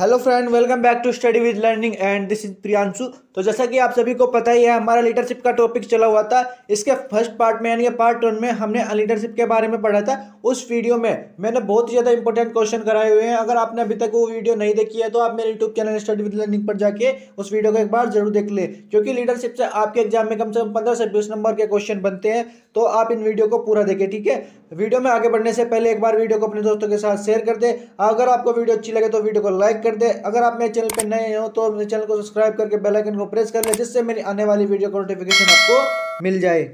hello friend welcome back to study with learning and this is Priyanshu तो जैसा कि आप सभी को पता ही है हमारा लीडरशिप का टॉपिक चला हुआ था इसके फर्स्ट पार्ट में यानी कि पार्ट वन में हमने लीडरशिप के बारे में पढ़ा था उस वीडियो में मैंने बहुत ही ज़्यादा इंपॉर्टेंट क्वेश्चन कराए हुए हैं अगर आपने अभी तक वो वीडियो नहीं देखी है तो आप मेरे YouTube channel study with learning पर जाके उस वीडियो को एक बार जरूर देख लें क्योंकि लीडरशिप से आपके एग्जाम में कम से कम पंद्रह से बीस नंबर के क्वेश्चन बनते हैं तो आप इन वीडियो को पूरा देखें ठीक है वीडियो में आगे बढ़ने से पहले एक बार वीडियो को अपने दोस्तों के साथ शेयर कर दें अगर आपको वीडियो अच्छी लगे तो वीडियो को लाइक कर दे अगर आप मेरे चैनल पर नए हो तो मेरे चैनल को सब्सक्राइब करके बेल आइकन को प्रेस कर ले जिससे मेरी आने वाली वीडियो का नोटिफिकेशन आपको मिल जाए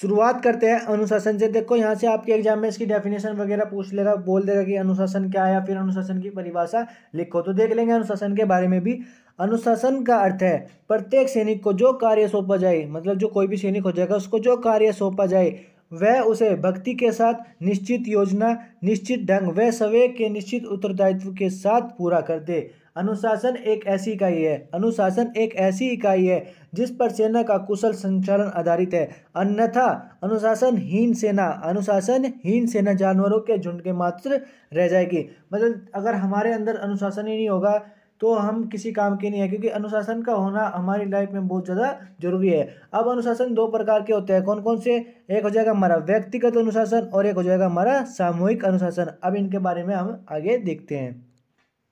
शुरुआत करते हैं अनुशासन से देखो यहाँ से आपके एग्जाम में इसकी डेफिनेशन वगैरह पूछ लेगा बोल देगा कि अनुशासन क्या है या फिर अनुशासन की परिभाषा लिखो तो देख लेंगे अनुशासन के बारे में भी अनुशासन का अर्थ है प्रत्येक सैनिक को जो कार्य सौंपा जाए मतलब जो कोई भी सैनिक हो जाएगा उसको जो कार्य सौंपा जाए वह उसे भक्ति के साथ निश्चित योजना निश्चित ढंग वह सवे के निश्चित उत्तरदायित्व के साथ पूरा कर दे अनुशासन एक ऐसी इकाई है अनुशासन एक ऐसी इकाई है जिस पर सेना का कुशल संचालन आधारित है अन्यथा अनुशासनहीन सेना अनुशासनहीन सेना जानवरों के झुंड के मात्र रह जाएगी मतलब अगर हमारे अंदर अनुशासन ही नहीं होगा तो हम किसी काम के नहीं है क्योंकि अनुशासन का होना हमारी लाइफ में बहुत ज़्यादा जरूरी है अब अनुशासन दो प्रकार के होते हैं कौन कौन से एक हो जाएगा हमारा व्यक्तिगत अनुशासन और एक हो जाएगा हमारा सामूहिक अनुशासन अब इनके बारे में हम आगे देखते हैं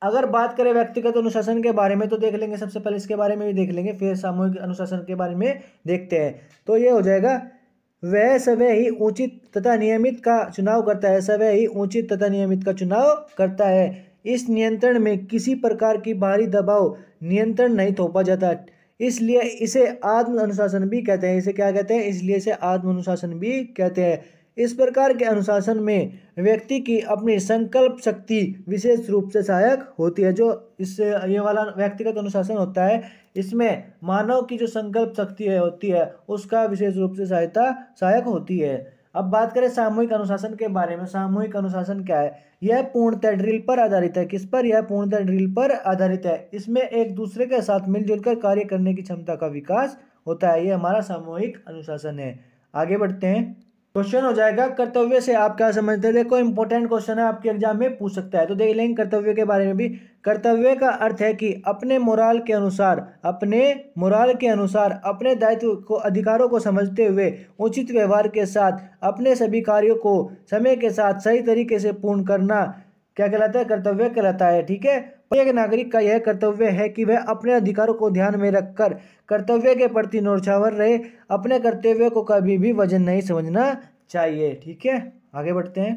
अगर बात करें व्यक्तिगत अनुशासन के बारे में तो देख लेंगे सबसे पहले इसके बारे में भी देख लेंगे फिर सामूहिक अनुशासन के बारे में देखते हैं तो ये हो जाएगा वह सवे ही उचित तथा नियमित का चुनाव करता है सवे ही उचित तथा नियमित का चुनाव करता है इस नियंत्रण में किसी प्रकार की बाहरी दबाव नियंत्रण नहीं थोपा जाता इसलिए इसे आत्म अनुशासन भी कहते हैं इसे क्या कहते हैं इसलिए इसे आत्म अनुशासन भी कहते हैं इस प्रकार के अनुशासन में व्यक्ति की अपनी संकल्प शक्ति विशेष रूप से सहायक होती है जो इससे ये वाला व्यक्तिगत अनुशासन होता है इसमें मानव की जो संकल्प शक्ति है होती है उसका विशेष रूप से सहायता सहायक होती है अब बात करें सामूहिक अनुशासन के बारे में सामूहिक अनुशासन क्या है यह पूर्णतः ड्रिल पर आधारित है किस पर यह पूर्णतः ड्रिल पर आधारित है इसमें एक दूसरे के साथ मिलजुल कर कार्य करने की क्षमता का विकास होता है ये हमारा सामूहिक अनुशासन है आगे बढ़ते हैं क्वेश्चन हो जाएगा कर्तव्य से आप क्या समझते हैं देखो इंपॉर्टेंट क्वेश्चन है आपके एग्जाम में पूछ सकता है तो देख लेंगे कर्तव्य के बारे में भी कर्तव्य का अर्थ है कि अपने मोराल के अनुसार अपने मोराल के अनुसार अपने दायित्व को अधिकारों को समझते हुए उचित व्यवहार के साथ अपने सभी कार्यों को समय के साथ सही तरीके से पूर्ण करना क्या कहलाता है कर्तव्य कहलाता है ठीक है एक नागरिक का यह कर्तव्य है कि वह अपने अधिकारों को ध्यान में रखकर कर्तव्य के प्रति नौछावर रहे अपने कर्तव्य को कभी भी वजन नहीं समझना चाहिए ठीक है आगे बढ़ते हैं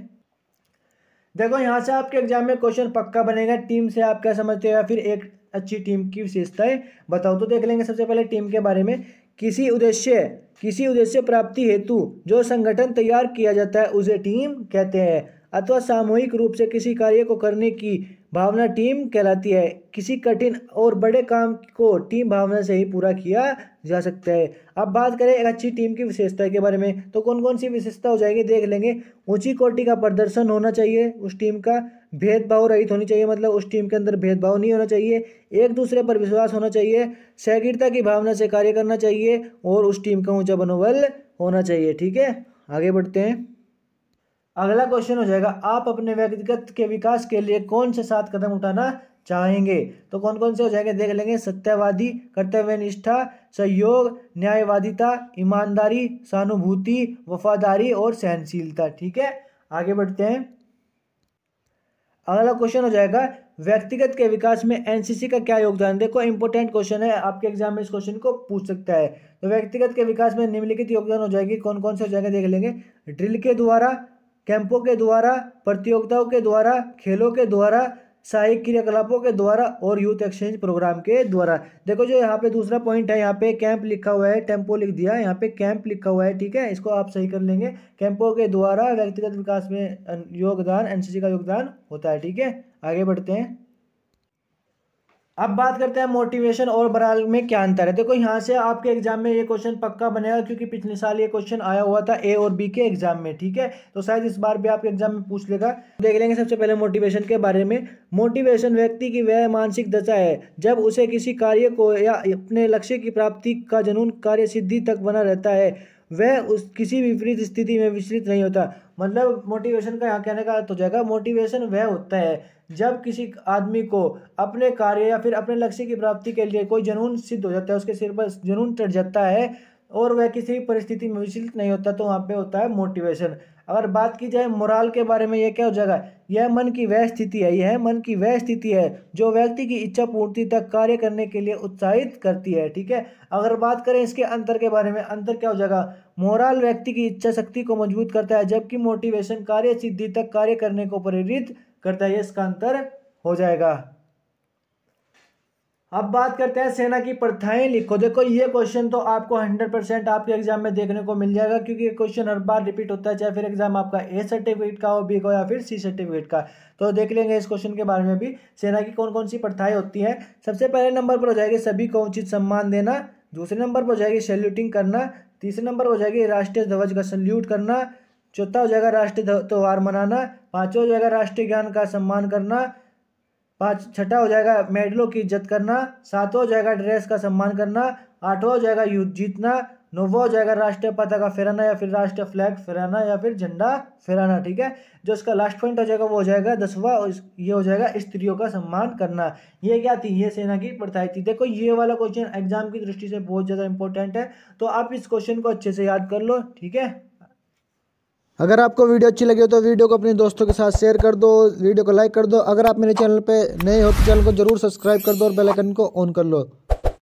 देखो यहाँ से आपके एग्जाम में क्वेश्चन पक्का बनेगा टीम से आप क्या समझते हो या फिर एक अच्छी टीम की विशेषताएं बताओ तो देख लेंगे सबसे पहले टीम के बारे में किसी उद्देश्य किसी उद्देश्य प्राप्ति हेतु जो संगठन तैयार किया जाता है उसे टीम कहते हैं अथवा सामूहिक रूप से किसी कार्य को करने की भावना टीम कहलाती है किसी कठिन और बड़े काम को टीम भावना से ही पूरा किया जा सकता है अब बात करें एक अच्छी टीम की विशेषता के बारे में तो कौन कौन सी विशेषता हो जाएगी देख लेंगे ऊंची कोटि का प्रदर्शन होना चाहिए उस टीम का भेदभाव रहित होनी चाहिए मतलब उस टीम के अंदर भेदभाव नहीं होना चाहिए एक दूसरे पर विश्वास होना चाहिए सहगिरता की भावना से कार्य करना चाहिए और उस टीम का ऊँचा मनोबल होना चाहिए ठीक है आगे बढ़ते हैं अगला क्वेश्चन हो जाएगा आप अपने व्यक्तिगत के विकास के लिए कौन से सात कदम उठाना चाहेंगे तो कौन कौन से हो जाएंगे देख लेंगे सत्यवादी कर्तव्य निष्ठा सहयोग न्यायवादिता ईमानदारी सहानुभूति वफादारी और सहनशीलता ठीक है आगे बढ़ते हैं अगला क्वेश्चन हो जाएगा व्यक्तिगत के विकास में एनसीसी का क्या योगदान देखो इंपॉर्टेंट क्वेश्चन है आपके एग्जाम में इस क्वेश्चन को पूछ सकता है तो व्यक्तिगत के विकास में निम्नलिखित योगदान हो जाएगी कौन कौन से हो जाएगा देख लेंगे ड्रिल के द्वारा कैंपों के द्वारा प्रतियोगिताओं के द्वारा खेलों के द्वारा सहायक क्रियाकलापों के द्वारा और यूथ एक्सचेंज प्रोग्राम के द्वारा देखो जो यहाँ पे दूसरा पॉइंट है यहाँ पे कैंप लिखा हुआ है टेम्पो लिख दिया है यहाँ पे कैंप लिखा हुआ है ठीक है इसको आप सही कर लेंगे कैंपों के द्वारा व्यक्तिगत विकास में योगदान एनसीसी का योगदान होता है ठीक है आगे बढ़ते हैं अब बात करते हैं मोटिवेशन और बराल में क्या अंतर है देखो यहाँ से आपके एग्जाम में ये क्वेश्चन पक्का बनेगा क्योंकि पिछले साल ये क्वेश्चन आया हुआ था ए और बी के एग्जाम में ठीक है तो शायद इस बार भी आपके एग्जाम में पूछ लेगा देख लेंगे सबसे पहले मोटिवेशन के बारे में मोटिवेशन व्यक्ति की वह मानसिक दशा है जब उसे किसी कार्य को या अपने लक्ष्य की प्राप्ति का जनून कार्य सिद्धि तक बना रहता है वह उस किसी विपरीत स्थिति में विचलित नहीं होता मतलब मोटिवेशन का यहाँ कहने का अर्थ हो जाएगा मोटिवेशन वह होता है जब किसी आदमी को अपने कार्य या फिर अपने लक्ष्य की प्राप्ति के लिए कोई जुनून सिद्ध हो जाता है उसके सिर पर जुनून चढ़ जाता है और वह किसी भी परिस्थिति में विचलित नहीं होता तो वहाँ पे होता है मोटिवेशन अगर बात की जाए मोराल के बारे में यह क्या हो जाएगा यह मन की वह स्थिति है यह मन की वह स्थिति है जो व्यक्ति की इच्छा पूर्ति तक कार्य करने के लिए उत्साहित करती है ठीक है अगर बात करें इसके अंतर के बारे में अंतर क्या हो जाएगा मोराल व्यक्ति की इच्छा शक्ति को मजबूत करता है जबकि मोटिवेशन कार्य सिद्धि तक कार्य करने को प्रेरित करता है इसका अंतर हो जाएगा अब बात करते हैं सेना की प्रथाएं लिखो देखो ये क्वेश्चन तो आपको हंड्रेड परसेंट आपके एग्जाम में देखने को मिल जाएगा क्योंकि ये क्वेश्चन हर बार रिपीट होता है चाहे फिर एग्जाम आपका ए सर्टिफिकेट का हो बी का या फिर सी सर्टिफिकेट का तो देख लेंगे इस क्वेश्चन के बारे में भी सेना की कौन कौन सी प्रथाएं होती हैं सबसे पहले नंबर पर हो जाएगी सभी को उचित सम्मान देना दूसरे नंबर पर हो जाएगी सैल्यूटिंग करना तीसरे नंबर पर हो जाएगी राष्ट्रीय ध्वज का सल्यूट करना चौथा हो जाएगा राष्ट्रीय त्यौहार मनाना पाँचवा हो जाएगा राष्ट्रीय ज्ञान का सम्मान करना पाँच छठा हो जाएगा मेडलों की इज्जत करना सातवा हो जाएगा ड्रेस का सम्मान करना आठवा हो जाएगा युद्ध जीतना नौवा हो जाएगा राष्ट्रीय पताका फहराना या फिर राष्ट्रीय फ्लैग फहराना या फिर झंडा फहराना ठीक है जो इसका लास्ट पॉइंट हो जाएगा वो हो जाएगा दसवा ये हो जाएगा स्त्रियों का सम्मान करना ये क्या थी ये सेना की प्रथाई थी देखो ये वाला क्वेश्चन एग्जाम की दृष्टि से बहुत ज़्यादा इंपॉर्टेंट है तो आप इस क्वेश्चन को अच्छे से याद कर लो ठीक है अगर आपको वीडियो अच्छी लगी हो तो वीडियो को अपने दोस्तों के साथ शेयर कर दो वीडियो को लाइक कर दो अगर आप मेरे चैनल पे नए हो तो चैनल को जरूर सब्सक्राइब कर दो और बेल आइकन को ऑन कर लो